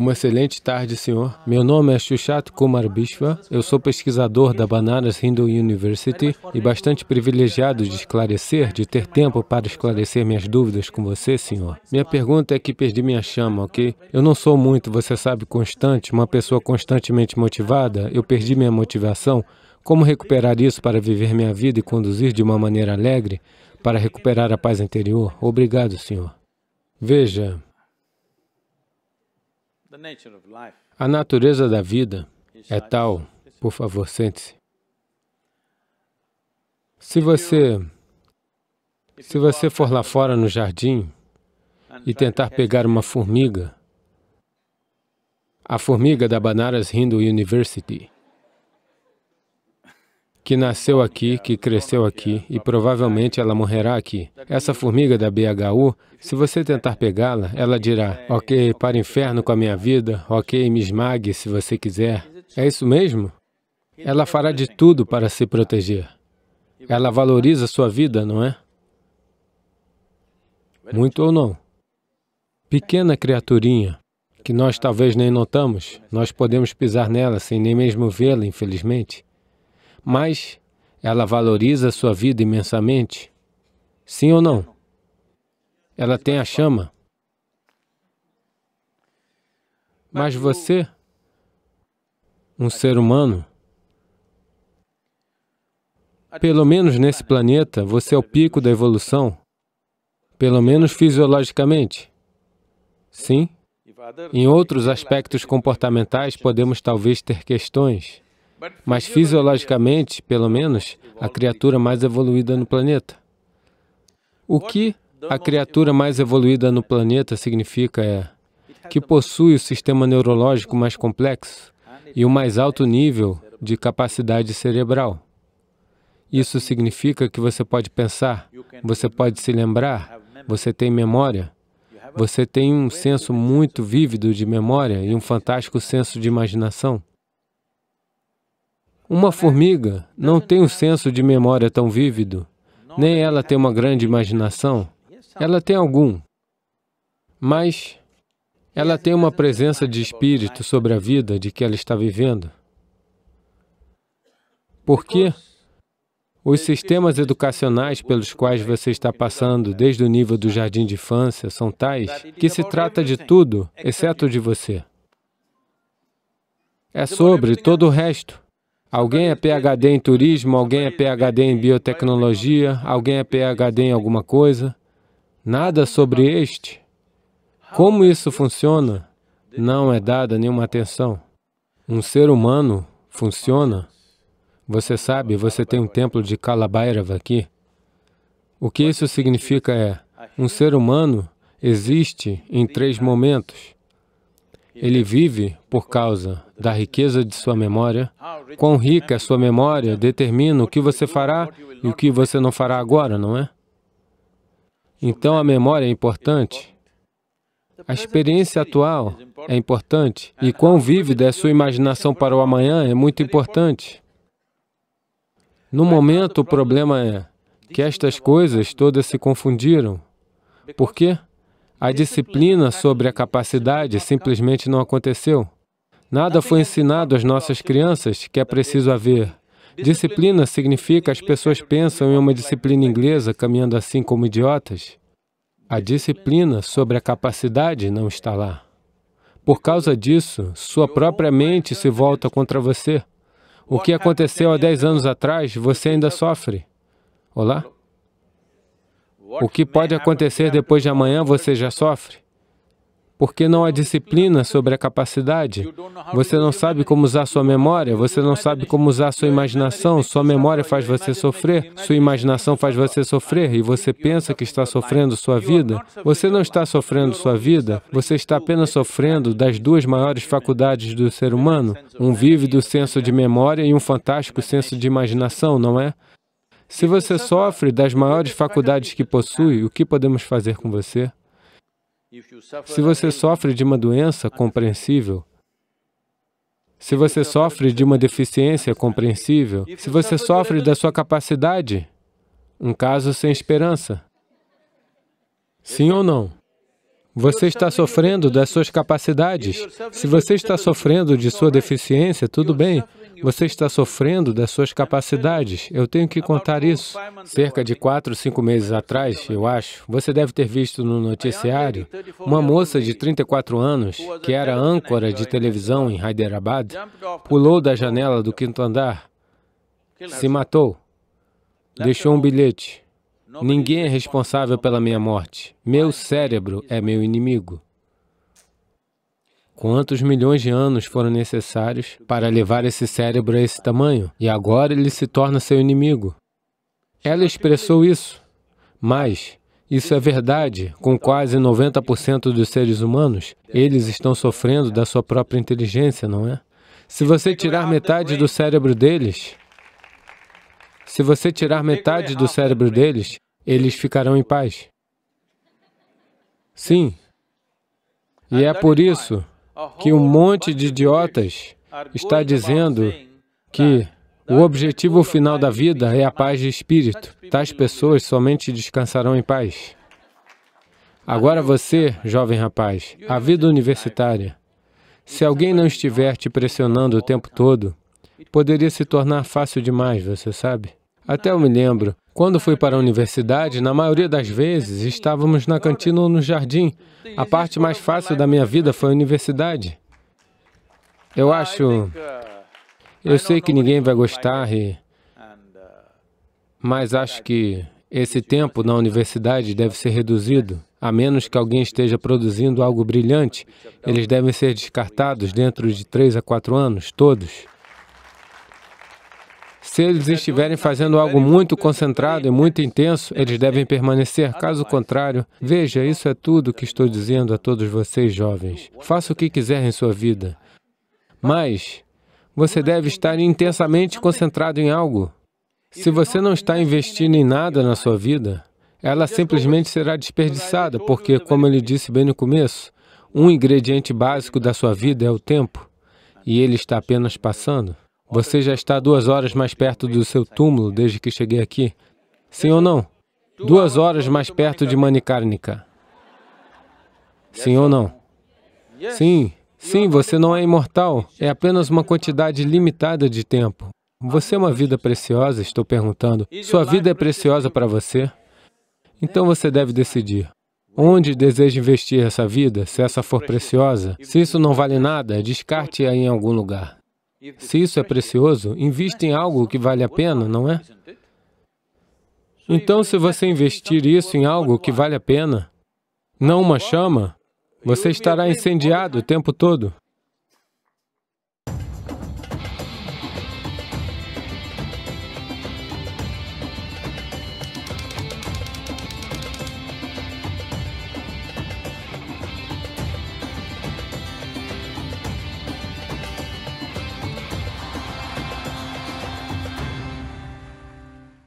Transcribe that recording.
Uma excelente tarde, senhor. Meu nome é Shushat Kumar Bishwa. Eu sou pesquisador da Banaras Hindu University e bastante privilegiado de esclarecer, de ter tempo para esclarecer minhas dúvidas com você, senhor. Minha pergunta é que perdi minha chama, ok? Eu não sou muito, você sabe, constante, uma pessoa constantemente motivada. Eu perdi minha motivação. Como recuperar isso para viver minha vida e conduzir de uma maneira alegre para recuperar a paz interior? Obrigado, senhor. Veja, a natureza da vida é tal, por favor, sente-se. Se você, se você for lá fora no jardim e tentar pegar uma formiga, a formiga da Banaras Hindu University, que nasceu aqui, que cresceu aqui e provavelmente ela morrerá aqui. Essa formiga da BHU, se você tentar pegá-la, ela dirá: Ok, para o inferno com a minha vida, ok, me esmague se você quiser. É isso mesmo? Ela fará de tudo para se proteger. Ela valoriza sua vida, não é? Muito ou não? Pequena criaturinha, que nós talvez nem notamos, nós podemos pisar nela sem nem mesmo vê-la, infelizmente mas ela valoriza sua vida imensamente? Sim ou não? Ela tem a chama. Mas você, um ser humano, pelo menos nesse planeta, você é o pico da evolução, pelo menos fisiologicamente. Sim? Em outros aspectos comportamentais, podemos talvez ter questões. Mas fisiologicamente, pelo menos, a criatura mais evoluída no planeta. O que a criatura mais evoluída no planeta significa é que possui o sistema neurológico mais complexo e o mais alto nível de capacidade cerebral. Isso significa que você pode pensar, você pode se lembrar, você tem memória, você tem um senso muito vívido de memória e um fantástico senso de imaginação. Uma formiga não tem um senso de memória tão vívido, nem ela tem uma grande imaginação. Ela tem algum, mas ela tem uma presença de espírito sobre a vida de que ela está vivendo. Por quê? Os sistemas educacionais pelos quais você está passando desde o nível do jardim de infância são tais que se trata de tudo, exceto de você. É sobre todo o resto. Alguém é PhD em turismo, alguém é PhD em biotecnologia, alguém é PhD em alguma coisa. Nada sobre este. Como isso funciona? Não é dada nenhuma atenção. Um ser humano funciona. Você sabe, você tem um templo de Kalabairava aqui. O que isso significa é, um ser humano existe em três momentos ele vive por causa da riqueza de sua memória. Quão rica é sua memória determina o que você fará e o que você não fará agora, não é? Então a memória é importante. A experiência atual é importante e quão vívida é sua imaginação para o amanhã é muito importante. No momento, o problema é que estas coisas todas se confundiram. Por quê? A disciplina sobre a capacidade simplesmente não aconteceu. Nada foi ensinado às nossas crianças que é preciso haver. Disciplina significa as pessoas pensam em uma disciplina inglesa caminhando assim como idiotas. A disciplina sobre a capacidade não está lá. Por causa disso, sua própria mente se volta contra você. O que aconteceu há 10 anos atrás, você ainda sofre. Olá? O que pode acontecer depois de amanhã você já sofre. Porque não há disciplina sobre a capacidade. Você não sabe como usar sua memória, você não sabe como usar sua imaginação. Sua memória faz você sofrer, sua imaginação faz você sofrer, e você pensa que está sofrendo sua vida. Você não está sofrendo sua vida, você está apenas sofrendo das duas maiores faculdades do ser humano, um vívido senso de memória e um fantástico senso de imaginação, não é? Se você sofre das maiores faculdades que possui, o que podemos fazer com você? Se você sofre de uma doença, compreensível. Se você sofre de uma deficiência, compreensível. Se você sofre da sua capacidade, um caso sem esperança. Sim ou não? Você está sofrendo das suas capacidades. Se você está sofrendo de sua deficiência, tudo bem. Você está sofrendo das suas capacidades. Eu tenho que contar isso. Cerca de quatro, cinco meses atrás, eu acho, você deve ter visto no noticiário uma moça de 34 anos, que era âncora de televisão em Hyderabad, pulou da janela do quinto andar, se matou, deixou um bilhete. Ninguém é responsável pela minha morte. Meu cérebro é meu inimigo. Quantos milhões de anos foram necessários para levar esse cérebro a esse tamanho? E agora ele se torna seu inimigo. Ela expressou isso, mas isso é verdade com quase 90% dos seres humanos. Eles estão sofrendo da sua própria inteligência, não é? Se você tirar metade do cérebro deles, se você tirar metade do cérebro deles, eles ficarão em paz. Sim. E é por isso que um monte de idiotas está dizendo que o objetivo final da vida é a paz de espírito. Tais pessoas somente descansarão em paz. Agora você, jovem rapaz, a vida universitária, se alguém não estiver te pressionando o tempo todo, poderia se tornar fácil demais, você sabe? Até eu me lembro, quando fui para a universidade, na maioria das vezes estávamos na cantina ou no jardim. A parte mais fácil da minha vida foi a universidade. Eu acho. Eu sei que ninguém vai gostar, e... mas acho que esse tempo na universidade deve ser reduzido, a menos que alguém esteja produzindo algo brilhante. Eles devem ser descartados dentro de três a quatro anos, todos. Se eles estiverem fazendo algo muito concentrado e muito intenso, eles devem permanecer. Caso contrário, veja, isso é tudo que estou dizendo a todos vocês jovens. Faça o que quiser em sua vida. Mas você deve estar intensamente concentrado em algo. Se você não está investindo em nada na sua vida, ela simplesmente será desperdiçada, porque, como ele disse bem no começo, um ingrediente básico da sua vida é o tempo, e ele está apenas passando. Você já está duas horas mais perto do seu túmulo desde que cheguei aqui. Sim ou não? Duas horas mais perto de Manikarnika. Sim ou não? Sim. Sim, você não é imortal. É apenas uma quantidade limitada de tempo. Você é uma vida preciosa, estou perguntando. Sua vida é preciosa para você? Então você deve decidir. Onde deseja investir essa vida, se essa for preciosa? Se isso não vale nada, descarte-a em algum lugar. Se isso é precioso, invista em algo que vale a pena, não é? Então, se você investir isso em algo que vale a pena, não uma chama, você estará incendiado o tempo todo.